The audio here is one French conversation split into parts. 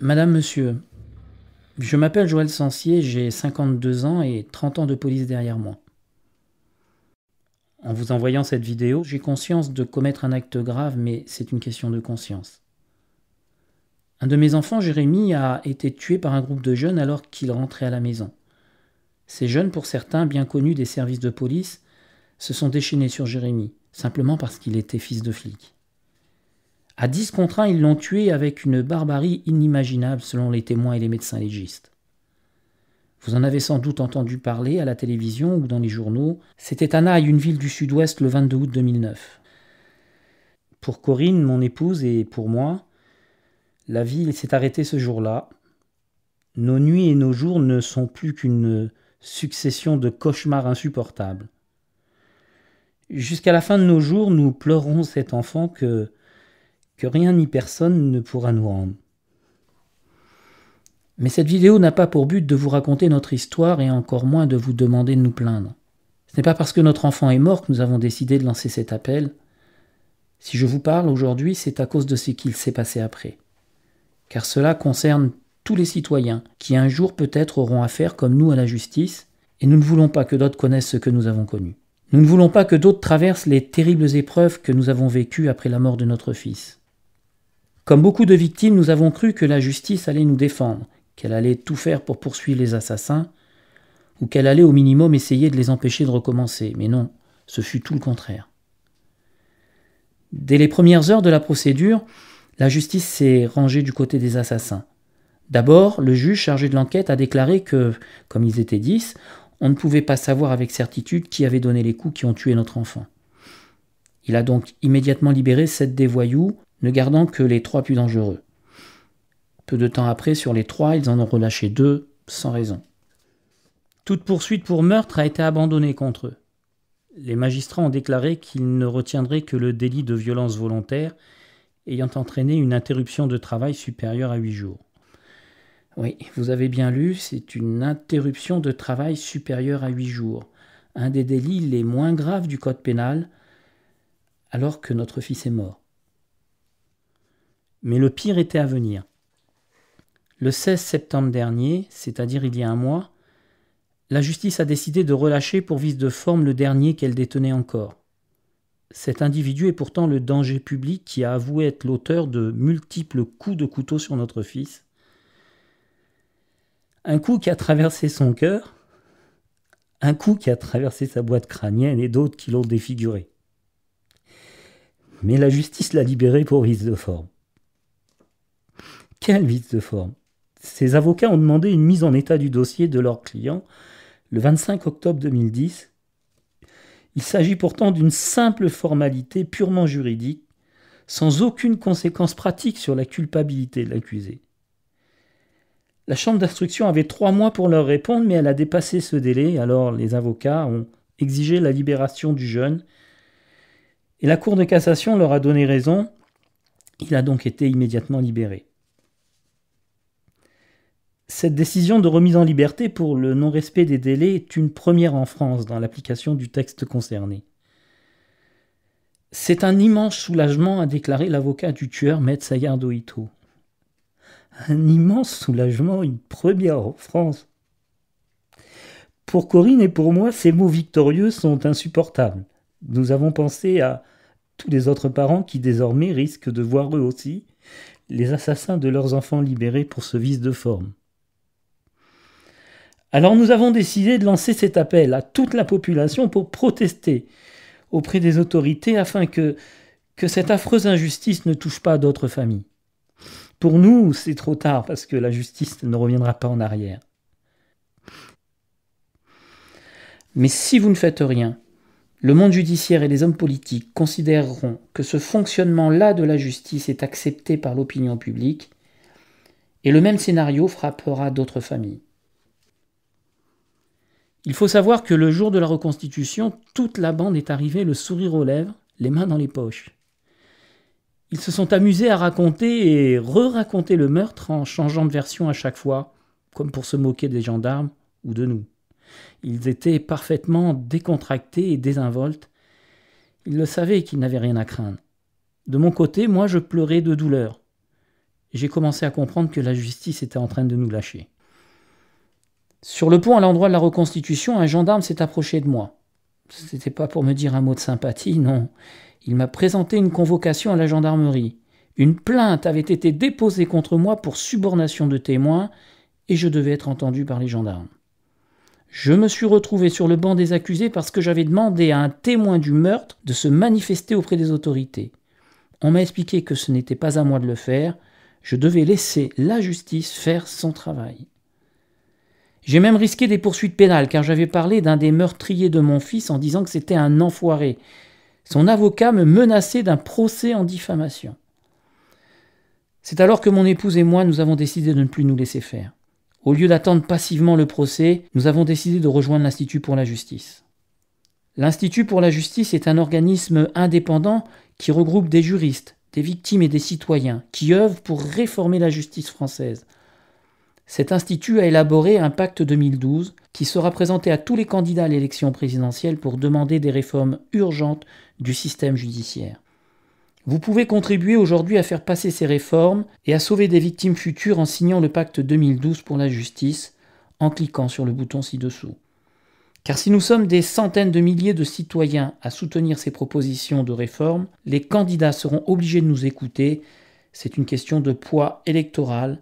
Madame, monsieur, je m'appelle Joël Sancier, j'ai 52 ans et 30 ans de police derrière moi. En vous envoyant cette vidéo, j'ai conscience de commettre un acte grave, mais c'est une question de conscience. Un de mes enfants, Jérémy, a été tué par un groupe de jeunes alors qu'il rentrait à la maison. Ces jeunes, pour certains bien connus des services de police, se sont déchaînés sur Jérémy, simplement parce qu'il était fils de flic. À 10 contre 1, ils l'ont tué avec une barbarie inimaginable selon les témoins et les médecins légistes. Vous en avez sans doute entendu parler à la télévision ou dans les journaux. C'était à une ville du sud-ouest, le 22 août 2009. Pour Corinne, mon épouse, et pour moi, la ville s'est arrêtée ce jour-là. Nos nuits et nos jours ne sont plus qu'une succession de cauchemars insupportables. Jusqu'à la fin de nos jours, nous pleurons cet enfant que que rien ni personne ne pourra nous rendre. Mais cette vidéo n'a pas pour but de vous raconter notre histoire et encore moins de vous demander de nous plaindre. Ce n'est pas parce que notre enfant est mort que nous avons décidé de lancer cet appel. Si je vous parle aujourd'hui, c'est à cause de ce qu'il s'est passé après. Car cela concerne tous les citoyens qui un jour peut-être auront affaire comme nous à la justice, et nous ne voulons pas que d'autres connaissent ce que nous avons connu. Nous ne voulons pas que d'autres traversent les terribles épreuves que nous avons vécues après la mort de notre fils. Comme beaucoup de victimes, nous avons cru que la justice allait nous défendre, qu'elle allait tout faire pour poursuivre les assassins, ou qu'elle allait au minimum essayer de les empêcher de recommencer. Mais non, ce fut tout le contraire. Dès les premières heures de la procédure, la justice s'est rangée du côté des assassins. D'abord, le juge chargé de l'enquête a déclaré que, comme ils étaient dix, on ne pouvait pas savoir avec certitude qui avait donné les coups qui ont tué notre enfant. Il a donc immédiatement libéré sept des voyous ne gardant que les trois plus dangereux. Peu de temps après, sur les trois, ils en ont relâché deux sans raison. Toute poursuite pour meurtre a été abandonnée contre eux. Les magistrats ont déclaré qu'ils ne retiendraient que le délit de violence volontaire ayant entraîné une interruption de travail supérieure à huit jours. Oui, vous avez bien lu, c'est une interruption de travail supérieure à huit jours, un des délits les moins graves du Code pénal, alors que notre fils est mort. Mais le pire était à venir. Le 16 septembre dernier, c'est-à-dire il y a un mois, la justice a décidé de relâcher pour vice de forme le dernier qu'elle détenait encore. Cet individu est pourtant le danger public qui a avoué être l'auteur de multiples coups de couteau sur notre fils. Un coup qui a traversé son cœur, un coup qui a traversé sa boîte crânienne et d'autres qui l'ont défiguré. Mais la justice l'a libéré pour vice de forme. Quelle vite de forme. Ces avocats ont demandé une mise en état du dossier de leur client le 25 octobre 2010. Il s'agit pourtant d'une simple formalité purement juridique, sans aucune conséquence pratique sur la culpabilité de l'accusé. La chambre d'instruction avait trois mois pour leur répondre, mais elle a dépassé ce délai, alors les avocats ont exigé la libération du jeune, et la Cour de cassation leur a donné raison, il a donc été immédiatement libéré. Cette décision de remise en liberté pour le non-respect des délais est une première en France dans l'application du texte concerné. C'est un immense soulagement, a déclaré l'avocat du tueur, Maître Sayardo Un immense soulagement, une première en France. Pour Corinne et pour moi, ces mots victorieux sont insupportables. Nous avons pensé à tous les autres parents qui désormais risquent de voir eux aussi les assassins de leurs enfants libérés pour ce vice de forme. Alors nous avons décidé de lancer cet appel à toute la population pour protester auprès des autorités afin que, que cette affreuse injustice ne touche pas d'autres familles. Pour nous, c'est trop tard parce que la justice ne reviendra pas en arrière. Mais si vous ne faites rien, le monde judiciaire et les hommes politiques considéreront que ce fonctionnement-là de la justice est accepté par l'opinion publique, et le même scénario frappera d'autres familles. Il faut savoir que le jour de la reconstitution, toute la bande est arrivée le sourire aux lèvres, les mains dans les poches. Ils se sont amusés à raconter et re-raconter le meurtre en changeant de version à chaque fois, comme pour se moquer des gendarmes ou de nous. Ils étaient parfaitement décontractés et désinvoltes. Ils le savaient qu'ils n'avaient rien à craindre. De mon côté, moi, je pleurais de douleur. J'ai commencé à comprendre que la justice était en train de nous lâcher. Sur le pont à l'endroit de la reconstitution, un gendarme s'est approché de moi. Ce n'était pas pour me dire un mot de sympathie, non. Il m'a présenté une convocation à la gendarmerie. Une plainte avait été déposée contre moi pour subornation de témoins et je devais être entendu par les gendarmes. Je me suis retrouvé sur le banc des accusés parce que j'avais demandé à un témoin du meurtre de se manifester auprès des autorités. On m'a expliqué que ce n'était pas à moi de le faire, je devais laisser la justice faire son travail. J'ai même risqué des poursuites pénales car j'avais parlé d'un des meurtriers de mon fils en disant que c'était un enfoiré. Son avocat me menaçait d'un procès en diffamation. C'est alors que mon épouse et moi, nous avons décidé de ne plus nous laisser faire. Au lieu d'attendre passivement le procès, nous avons décidé de rejoindre l'Institut pour la justice. L'Institut pour la justice est un organisme indépendant qui regroupe des juristes, des victimes et des citoyens qui œuvrent pour réformer la justice française, cet institut a élaboré un pacte 2012 qui sera présenté à tous les candidats à l'élection présidentielle pour demander des réformes urgentes du système judiciaire. Vous pouvez contribuer aujourd'hui à faire passer ces réformes et à sauver des victimes futures en signant le pacte 2012 pour la justice en cliquant sur le bouton ci-dessous. Car si nous sommes des centaines de milliers de citoyens à soutenir ces propositions de réforme, les candidats seront obligés de nous écouter. C'est une question de poids électoral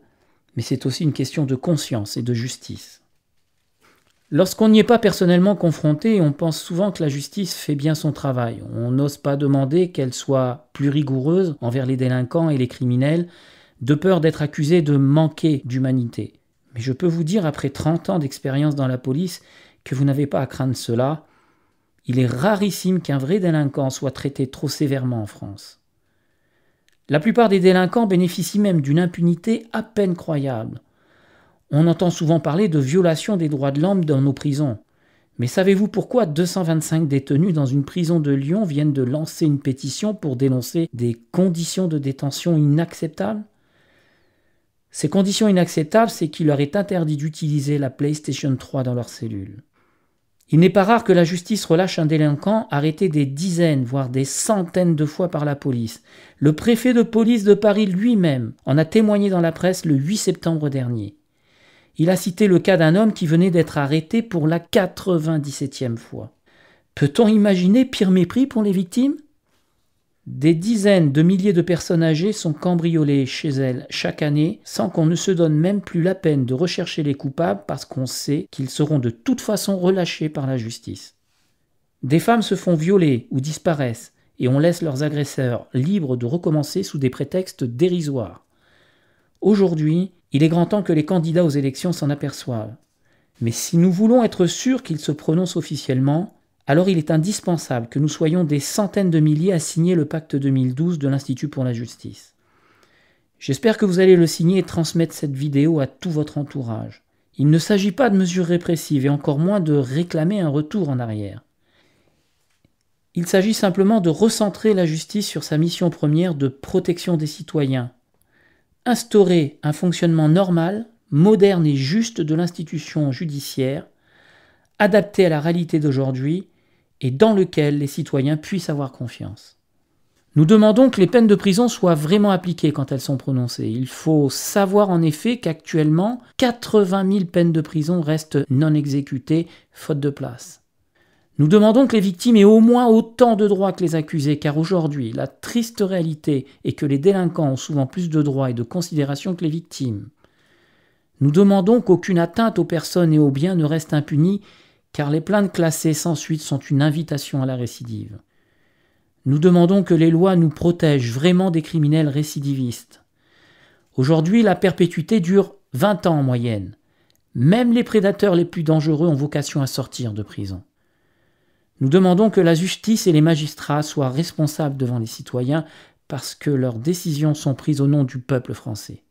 mais c'est aussi une question de conscience et de justice. Lorsqu'on n'y est pas personnellement confronté, on pense souvent que la justice fait bien son travail. On n'ose pas demander qu'elle soit plus rigoureuse envers les délinquants et les criminels, de peur d'être accusé de manquer d'humanité. Mais je peux vous dire, après 30 ans d'expérience dans la police, que vous n'avez pas à craindre cela. Il est rarissime qu'un vrai délinquant soit traité trop sévèrement en France. La plupart des délinquants bénéficient même d'une impunité à peine croyable. On entend souvent parler de violation des droits de l'homme dans nos prisons. Mais savez-vous pourquoi 225 détenus dans une prison de Lyon viennent de lancer une pétition pour dénoncer des conditions de détention inacceptables Ces conditions inacceptables, c'est qu'il leur est interdit d'utiliser la PlayStation 3 dans leur cellule. Il n'est pas rare que la justice relâche un délinquant arrêté des dizaines, voire des centaines de fois par la police. Le préfet de police de Paris lui-même en a témoigné dans la presse le 8 septembre dernier. Il a cité le cas d'un homme qui venait d'être arrêté pour la 97e fois. Peut-on imaginer pire mépris pour les victimes des dizaines de milliers de personnes âgées sont cambriolées chez elles chaque année sans qu'on ne se donne même plus la peine de rechercher les coupables parce qu'on sait qu'ils seront de toute façon relâchés par la justice. Des femmes se font violer ou disparaissent et on laisse leurs agresseurs libres de recommencer sous des prétextes dérisoires. Aujourd'hui, il est grand temps que les candidats aux élections s'en aperçoivent. Mais si nous voulons être sûrs qu'ils se prononcent officiellement, alors il est indispensable que nous soyons des centaines de milliers à signer le pacte 2012 de l'Institut pour la justice. J'espère que vous allez le signer et transmettre cette vidéo à tout votre entourage. Il ne s'agit pas de mesures répressives et encore moins de réclamer un retour en arrière. Il s'agit simplement de recentrer la justice sur sa mission première de protection des citoyens. Instaurer un fonctionnement normal, moderne et juste de l'institution judiciaire, adapté à la réalité d'aujourd'hui et dans lequel les citoyens puissent avoir confiance. Nous demandons que les peines de prison soient vraiment appliquées quand elles sont prononcées. Il faut savoir en effet qu'actuellement, 80 000 peines de prison restent non exécutées, faute de place. Nous demandons que les victimes aient au moins autant de droits que les accusés, car aujourd'hui, la triste réalité est que les délinquants ont souvent plus de droits et de considération que les victimes. Nous demandons qu'aucune atteinte aux personnes et aux biens ne reste impunie car les plaintes classées sans suite sont une invitation à la récidive. Nous demandons que les lois nous protègent vraiment des criminels récidivistes. Aujourd'hui, la perpétuité dure 20 ans en moyenne. Même les prédateurs les plus dangereux ont vocation à sortir de prison. Nous demandons que la justice et les magistrats soient responsables devant les citoyens parce que leurs décisions sont prises au nom du peuple français.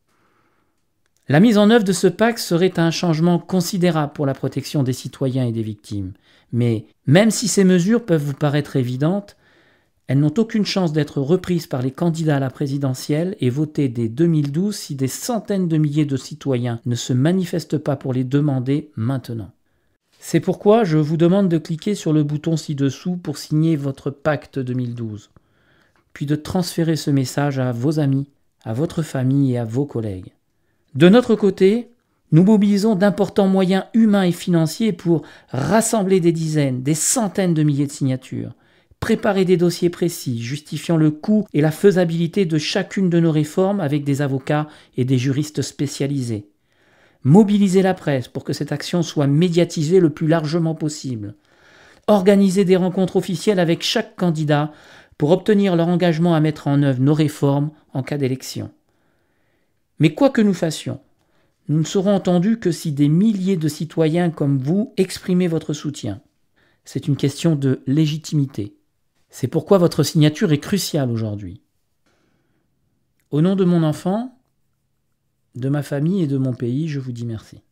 La mise en œuvre de ce pacte serait un changement considérable pour la protection des citoyens et des victimes. Mais même si ces mesures peuvent vous paraître évidentes, elles n'ont aucune chance d'être reprises par les candidats à la présidentielle et votées dès 2012 si des centaines de milliers de citoyens ne se manifestent pas pour les demander maintenant. C'est pourquoi je vous demande de cliquer sur le bouton ci-dessous pour signer votre pacte 2012, puis de transférer ce message à vos amis, à votre famille et à vos collègues. De notre côté, nous mobilisons d'importants moyens humains et financiers pour rassembler des dizaines, des centaines de milliers de signatures, préparer des dossiers précis justifiant le coût et la faisabilité de chacune de nos réformes avec des avocats et des juristes spécialisés, mobiliser la presse pour que cette action soit médiatisée le plus largement possible, organiser des rencontres officielles avec chaque candidat pour obtenir leur engagement à mettre en œuvre nos réformes en cas d'élection. Mais quoi que nous fassions, nous ne serons entendus que si des milliers de citoyens comme vous exprimez votre soutien. C'est une question de légitimité. C'est pourquoi votre signature est cruciale aujourd'hui. Au nom de mon enfant, de ma famille et de mon pays, je vous dis merci.